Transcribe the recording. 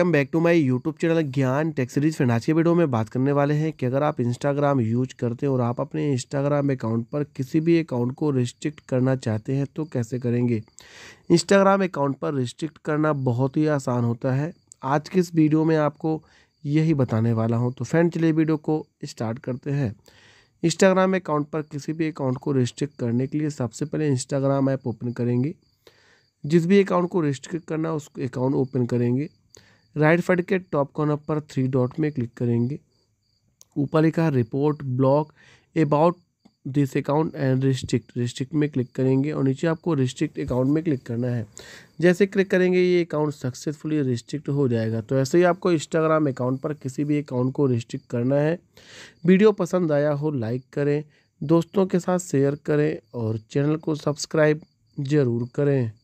welcome back to my YouTube channel Gyan tech series friend आज के video में बात करने वाले हैं कि अगर आप इंस्टाग्राम यूज करते हैं और आप अपने इंस्टाग्राम अकाउंट पर किसी भी अकाउंट को रिस्ट्रिक्ट करना चाहते हैं तो कैसे करेंगे इंस्टाग्राम अकाउंट पर रिस्ट्रिक्ट करना बहुत ही आसान होता है आज के इस वीडियो में आपको यही बताने वाला हूँ तो फ्रेंड चलिए वीडियो को स्टार्ट करते हैं इंस्टाग्राम अकाउंट पर किसी भी अकाउंट को रिस्ट्रिक्ट करने के लिए सबसे पहले इंस्टाग्राम ऐप ओपन करेंगे जिस भी अकाउंट को रिस्ट्रिक्ट करना है उस अकाउंट ओपन करेंगे राइट साइड के टॉप कॉर्नर पर थ्री डॉट में क्लिक करेंगे ऊपर लिखा report block about this account and restrict restrict में क्लिक करेंगे और नीचे आपको रिस्ट्रिक्ट अकाउंट में क्लिक करना है जैसे क्लिक करेंगे ये अकाउंट सक्सेसफुली रिस्ट्रिक्ट हो जाएगा तो ऐसे ही आपको इंस्टाग्राम अकाउंट पर किसी भी अकाउंट को रिस्ट्रिक्ट करना है वीडियो पसंद आया हो लाइक करें दोस्तों के साथ शेयर करें और चैनल को सब्सक्राइब ज़रूर करें